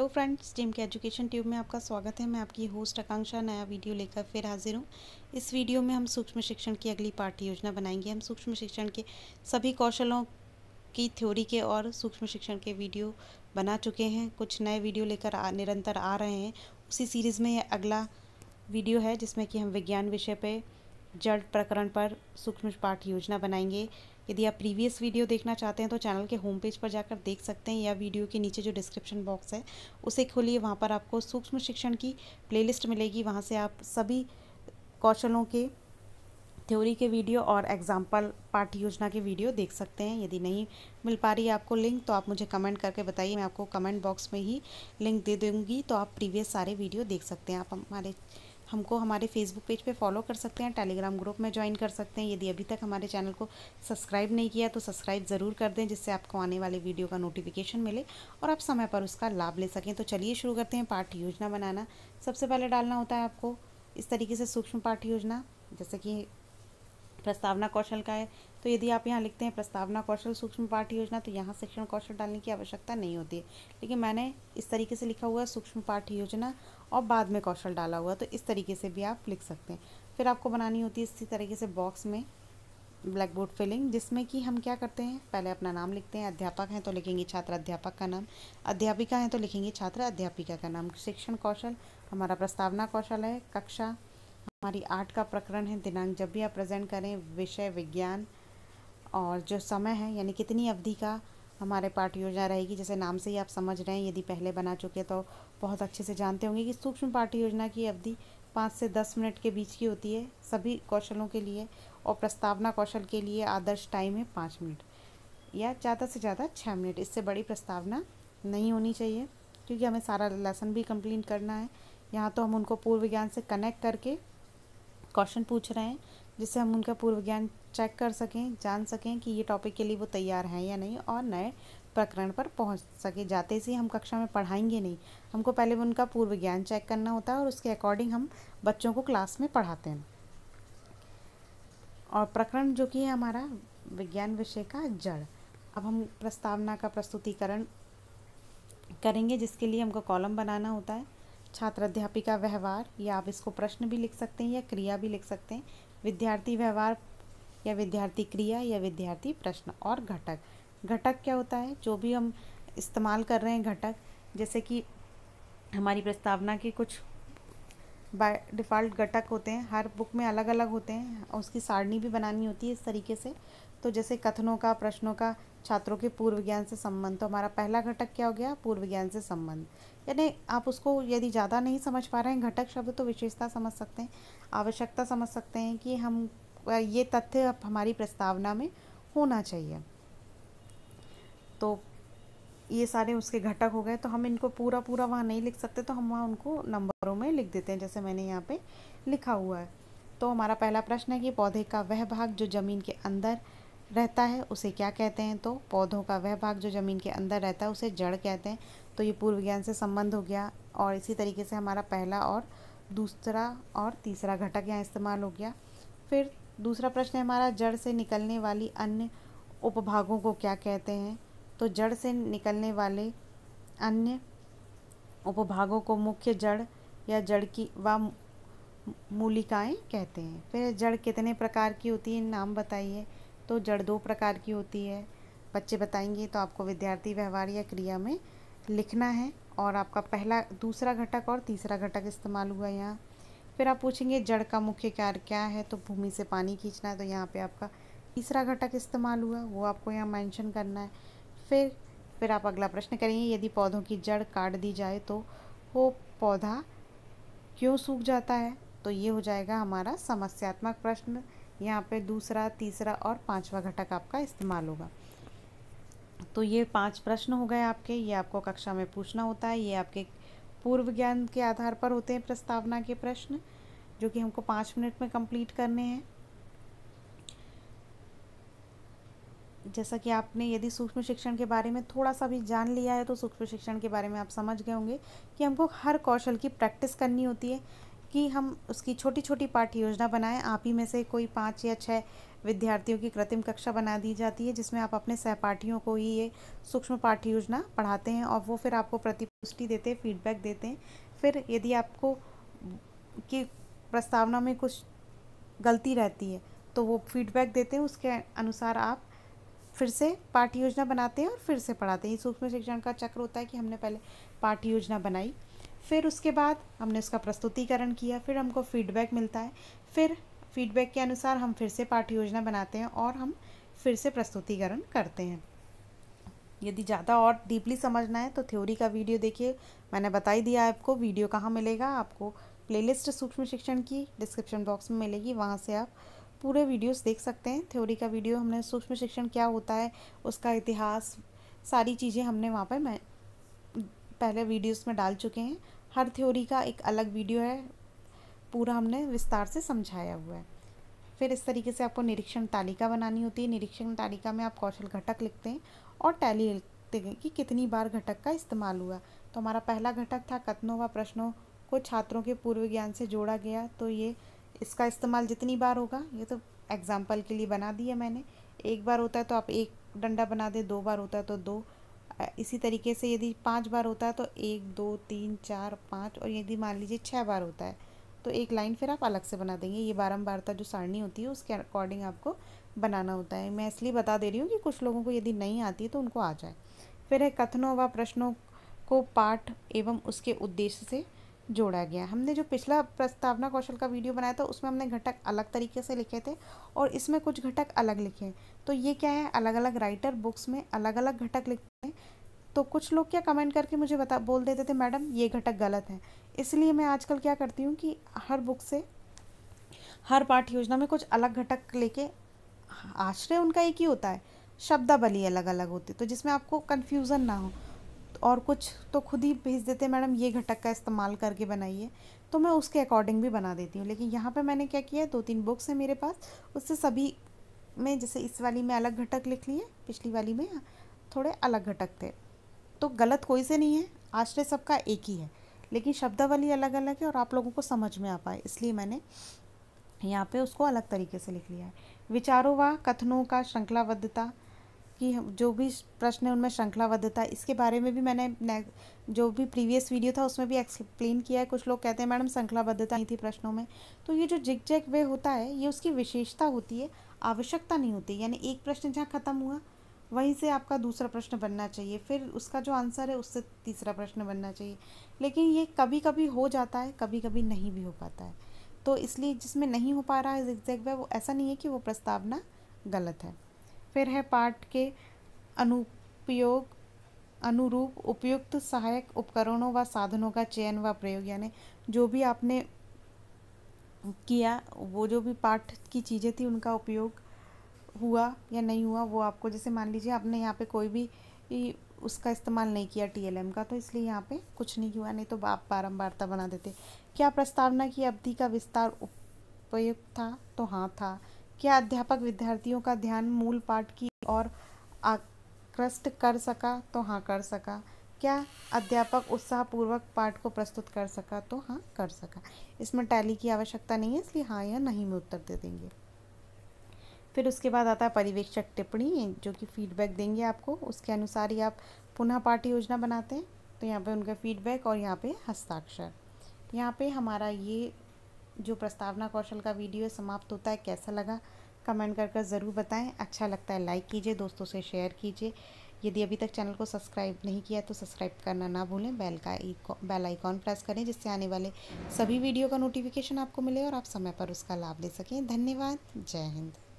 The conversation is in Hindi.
हेलो फ्रेंड्स टीम के एजुकेशन ट्यूब में आपका स्वागत है मैं आपकी होस्ट आकांक्षा नया वीडियो लेकर फिर हाजिर हूँ इस वीडियो में हम सूक्ष्म शिक्षण की अगली पाठ योजना बनाएंगे हम सूक्ष्म शिक्षण के सभी कौशलों की थ्योरी के और सूक्ष्म शिक्षण के वीडियो बना चुके हैं कुछ नए वीडियो लेकर निरंतर आ रहे हैं उसी सीरीज़ में यह अगला वीडियो है जिसमें कि हम विज्ञान विषय पर जड़ प्रकरण पर सूक्ष्म पाठ योजना बनाएंगे यदि आप प्रीवियस वीडियो देखना चाहते हैं तो चैनल के होम पेज पर जाकर देख सकते हैं या वीडियो के नीचे जो डिस्क्रिप्शन बॉक्स है उसे खोलिए वहाँ पर आपको सूक्ष्म शिक्षण की प्ले मिलेगी वहाँ से आप सभी कौशलों के थ्योरी के वीडियो और एग्जाम्पल पाठ योजना के वीडियो देख सकते हैं यदि नहीं मिल पा रही है आपको लिंक तो आप मुझे कमेंट करके बताइए मैं आपको कमेंट बॉक्स में ही लिंक दे दूँगी तो आप प्रीवियस सारे वीडियो देख सकते हैं आप हमारे हमको हमारे फेसबुक पेज पे फॉलो कर सकते हैं टेलीग्राम ग्रुप में ज्वाइन कर सकते हैं यदि अभी तक हमारे चैनल को सब्सक्राइब नहीं किया तो सब्सक्राइब ज़रूर कर दें जिससे आपको आने वाले वीडियो का नोटिफिकेशन मिले और आप समय पर उसका लाभ ले सकें तो चलिए शुरू करते हैं पाठ योजना बनाना सबसे पहले डालना होता है आपको इस तरीके से सूक्ष्म पाठ योजना जैसे कि प्रस्तावना कौशल का है तो यदि आप यहाँ लिखते हैं प्रस्तावना कौशल सूक्ष्म पाठ योजना तो यहाँ शिक्षण कौशल डालने की आवश्यकता नहीं होती है लेकिन मैंने इस तरीके से लिखा हुआ है सूक्ष्म पाठ योजना और बाद में कौशल डाला हुआ तो इस तरीके से भी आप लिख सकते हैं फिर आपको बनानी होती है इसी तरीके से बॉक्स में ब्लैक बोर्ड फिलिंग जिसमें कि हम क्या करते हैं पहले अपना नाम लिखते हैं अध्यापक हैं तो लिखेंगे छात्र अध्यापक का नाम अध्यापिका हैं तो लिखेंगे छात्र अध्यापिका का नाम शिक्षण कौशल हमारा प्रस्तावना कौशल है कक्षा हमारी आठ का प्रकरण है दिनांक जब भी आप प्रेजेंट करें विषय विज्ञान और जो समय है यानी कितनी अवधि का हमारे पाठ योजना रहेगी जैसे नाम से ही आप समझ रहे हैं यदि पहले बना चुके तो बहुत अच्छे से जानते होंगे कि सूक्ष्म पाठ्य योजना की अवधि पाँच से दस मिनट के बीच की होती है सभी कौशलों के लिए और प्रस्तावना कौशल के लिए आदर्श टाइम है पाँच मिनट या ज़्यादा से ज़्यादा छः मिनट इससे बड़ी प्रस्तावना नहीं होनी चाहिए क्योंकि हमें सारा लेसन भी कंप्लीट करना है यहाँ तो हम उनको पूर्व ज्ञान से कनेक्ट करके क्वेश्चन पूछ रहे हैं जिससे हम उनका पूर्व ज्ञान चेक कर सकें जान सकें कि ये टॉपिक के लिए वो तैयार हैं या नहीं और नए प्रकरण पर पहुंच सके जाते से हम कक्षा में पढ़ाएंगे नहीं हमको पहले उनका पूर्व ज्ञान चेक करना होता है और उसके अकॉर्डिंग हम बच्चों को क्लास में पढ़ाते हैं और प्रकरण जो कि है हमारा विज्ञान विषय का जड़ अब हम प्रस्तावना का प्रस्तुतिकरण करेंगे जिसके लिए हमको कॉलम बनाना होता है छात्र अध्यापिका व्यवहार या आप इसको प्रश्न भी लिख सकते हैं या क्रिया भी लिख सकते हैं विद्यार्थी व्यवहार या विद्यार्थी क्रिया या विद्यार्थी प्रश्न और घटक घटक क्या होता है जो भी हम इस्तेमाल कर रहे हैं घटक जैसे कि हमारी प्रस्तावना के कुछ बाय डिफ़ॉल्ट घटक होते हैं हर बुक में अलग अलग होते हैं उसकी सारणी भी बनानी होती है इस तरीके से तो जैसे कथनों का प्रश्नों का छात्रों के पूर्व ज्ञान से संबंध तो हमारा पहला घटक क्या हो गया पूर्व ज्ञान से संबंध यानी आप उसको यदि ज़्यादा नहीं समझ पा रहे हैं घटक शब्द तो विशेषता समझ सकते हैं आवश्यकता समझ सकते हैं कि हम ये तथ्य हमारी प्रस्तावना में होना चाहिए तो ये सारे उसके घटक हो गए तो हम इनको पूरा पूरा वहाँ नहीं लिख सकते तो हम वहाँ उनको नंबरों में लिख देते हैं जैसे मैंने यहाँ पे लिखा हुआ है तो हमारा पहला प्रश्न है कि पौधे का वह भाग जो ज़मीन के अंदर रहता है उसे क्या कहते हैं तो पौधों का वह भाग जो ज़मीन के अंदर रहता है उसे जड़ कहते हैं तो ये पूर्व ज्ञान से संबंध हो गया और इसी तरीके से हमारा पहला और दूसरा और तीसरा घटक यहाँ इस्तेमाल हो गया फिर दूसरा प्रश्न है हमारा जड़ से निकलने वाली अन्य उपभागों को क्या कहते हैं तो जड़ से निकलने वाले अन्य उपभागों को मुख्य जड़ या जड़ की व मूलिकाएँ कहते हैं फिर जड़ कितने प्रकार की होती है नाम बताइए तो जड़ दो प्रकार की होती है बच्चे बताएंगे तो आपको विद्यार्थी व्यवहार या क्रिया में लिखना है और आपका पहला दूसरा घटक और तीसरा घटक इस्तेमाल हुआ यहाँ फिर आप पूछेंगे जड़ का मुख्य कार्य क्या है तो भूमि से पानी खींचना है तो यहाँ पे आपका तीसरा घटक इस्तेमाल हुआ वो आपको यहाँ मेंशन करना है फिर फिर आप अगला प्रश्न करेंगे यदि पौधों की जड़ काट दी जाए तो वो पौधा क्यों सूख जाता है तो ये हो जाएगा हमारा समस्यात्मक प्रश्न यहाँ पे दूसरा तीसरा और पांचवा घटक आपका इस्तेमाल होगा तो ये पांच प्रश्न हो गए आपके ये आपको कक्षा में पूछना होता है ये आपके पूर्व ज्ञान के आधार पर होते हैं प्रस्तावना के प्रश्न जो कि हमको पाँच मिनट में कंप्लीट करने हैं जैसा कि आपने यदि सूक्ष्म शिक्षण के बारे में थोड़ा सा भी जान लिया है तो सूक्ष्म शिक्षण के बारे में आप समझ गए होंगे कि हमको हर कौशल की प्रैक्टिस करनी होती है कि हम उसकी छोटी छोटी पाठ योजना बनाएं आप ही में से कोई पाँच या छः विद्यार्थियों की कृत्रिम कक्षा बना दी जाती है जिसमें आप अपने सहपाठियों को ही ये सूक्ष्म पाठ योजना पढ़ाते हैं और वो फिर आपको प्रतिपुष्टि देते हैं फीडबैक देते हैं फिर यदि आपको की प्रस्तावना में कुछ गलती रहती है तो वो फीडबैक देते हैं उसके अनुसार आप फिर से पाठ योजना बनाते हैं और फिर से पढ़ाते हैं सूक्ष्म शिक्षण का चक्र होता है कि हमने पहले पाठ योजना बनाई फिर उसके बाद हमने उसका प्रस्तुतिकरण किया फिर हमको फीडबैक मिलता है फिर फीडबैक के अनुसार हम फिर से पाठ योजना बनाते हैं और हम फिर से प्रस्तुतिकरण करते हैं यदि ज़्यादा और डीपली समझना है तो थ्योरी का वीडियो देखिए मैंने बता ही दिया आपको वीडियो कहाँ मिलेगा आपको प्लेलिस्ट सूक्ष्म शिक्षण की डिस्क्रिप्शन बॉक्स में मिलेगी वहाँ से आप पूरे वीडियोस देख सकते हैं थ्योरी का वीडियो हमने सूक्ष्म शिक्षण क्या होता है उसका इतिहास सारी चीज़ें हमने वहाँ पर पहले वीडियोस में डाल चुके हैं हर थ्योरी का एक अलग वीडियो है पूरा हमने विस्तार से समझाया हुआ है फिर इस तरीके से आपको निरीक्षण तालिका बनानी होती है निरीक्षण तालिका में आप कौशल घटक लिखते हैं और टैली लिखते हैं कि कितनी बार घटक का इस्तेमाल हुआ तो हमारा पहला घटक था कथनों व प्रश्नों को छात्रों के पूर्व ज्ञान से जोड़ा गया तो ये इसका इस्तेमाल जितनी बार होगा ये तो एग्ज़ाम्पल के लिए बना दिया मैंने एक बार होता है तो आप एक डंडा बना दें दो बार होता है तो दो इसी तरीके से यदि पाँच बार होता है तो एक दो तीन चार पाँच और यदि मान लीजिए छः बार होता है तो एक लाइन फिर आप अलग से बना देंगे ये बारम्बारता जो सारणी होती है उसके अकॉर्डिंग आपको बनाना होता है मैं इसलिए बता दे रही हूँ कि कुछ लोगों को यदि नहीं आती तो उनको आ जाए फिर है कथनों व प्रश्नों को पाठ एवं उसके उद्देश्य से जोड़ा गया हमने जो पिछला प्रस्तावना कौशल का वीडियो बनाया था उसमें हमने घटक अलग तरीके से लिखे थे और इसमें कुछ घटक अलग लिखे हैं तो ये क्या है अलग अलग राइटर बुक्स में अलग अलग घटक लिखते हैं तो कुछ लोग क्या कमेंट करके मुझे बता बोल देते थे मैडम ये घटक गलत है इसलिए मैं आजकल क्या करती हूँ कि हर बुक से हर पाठ योजना में कुछ अलग घटक लेके आश्रय उनका एक ही होता है शब्दावली अलग अलग होती तो जिसमें आपको कन्फ्यूज़न ना हो और कुछ तो खुद ही भेज देते मैडम ये घटक का इस्तेमाल करके बनाइए तो मैं उसके अकॉर्डिंग भी बना देती हूँ लेकिन यहाँ पे मैंने क्या किया है दो तीन बुक्स हैं मेरे पास उससे सभी में जैसे इस वाली में अलग घटक लिख लिए पिछली वाली में थोड़े अलग घटक थे तो गलत कोई से नहीं है आश्रय सबका एक ही है लेकिन शब्दावली अलग अलग है और आप लोगों को समझ में आ पाए इसलिए मैंने यहाँ पे उसको अलग तरीके से लिख लिया है विचारों व कथनों का श्रृंखलाबद्धता कि जो भी प्रश्न है उनमें श्रृंखलाबद्धता इसके बारे में भी मैंने जो भी प्रीवियस वीडियो था उसमें भी एक्सप्लेन किया है कुछ लोग कहते हैं मैडम श्रृंखलाबद्धता नहीं थी प्रश्नों में तो ये जो जिग जैग वे होता है ये उसकी विशेषता होती है आवश्यकता नहीं होती यानी एक प्रश्न जहाँ ख़त्म हुआ वहीं से आपका दूसरा प्रश्न बनना चाहिए फिर उसका जो आंसर है उससे तीसरा प्रश्न बनना चाहिए लेकिन ये कभी कभी हो जाता है कभी कभी नहीं भी हो पाता है तो इसलिए जिसमें नहीं हो पा रहा है एग्जैक्ट वह वो ऐसा नहीं है कि वो प्रस्तावना गलत है फिर है पाठ के अनुपयोग अनुरूप उपयुक्त सहायक उपकरणों व साधनों का चयन व प्रयोग यानी जो भी आपने किया वो जो भी पाठ की चीज़ें थी उनका उपयोग हुआ या नहीं हुआ वो आपको जैसे मान लीजिए आपने यहाँ पे कोई भी उसका इस्तेमाल नहीं किया टीएलएम का तो इसलिए यहाँ पे कुछ नहीं हुआ नहीं तो आप बारम्बारता बना देते क्या प्रस्तावना की अवधि का विस्तार उपयुक्त था तो हाँ था क्या अध्यापक विद्यार्थियों का ध्यान मूल पाठ की और आकृष्ट कर सका तो हाँ कर सका क्या अध्यापक उत्साहपूर्वक पाठ को प्रस्तुत कर सका तो हाँ कर सका इसमें टैली की आवश्यकता नहीं है इसलिए हाँ या नहीं में उत्तर दे देंगे फिर उसके बाद आता है परिवेक्षक टिप्पणी जो कि फीडबैक देंगे आपको उसके अनुसार ही आप पुनः पाठ योजना बनाते हैं तो यहाँ पे उनका फीडबैक और यहाँ पे हस्ताक्षर यहाँ पे हमारा ये जो प्रस्तावना कौशल का वीडियो समाप्त होता है कैसा लगा कमेंट कर कर ज़रूर बताएं अच्छा लगता है लाइक कीजिए दोस्तों से शेयर कीजिए यदि अभी तक चैनल को सब्सक्राइब नहीं किया तो सब्सक्राइब करना ना भूलें बेल का बेल आइकॉन प्रेस करें जिससे आने वाले सभी वीडियो का नोटिफिकेशन आपको मिले और आप समय पर उसका लाभ ले सकें धन्यवाद जय हिंद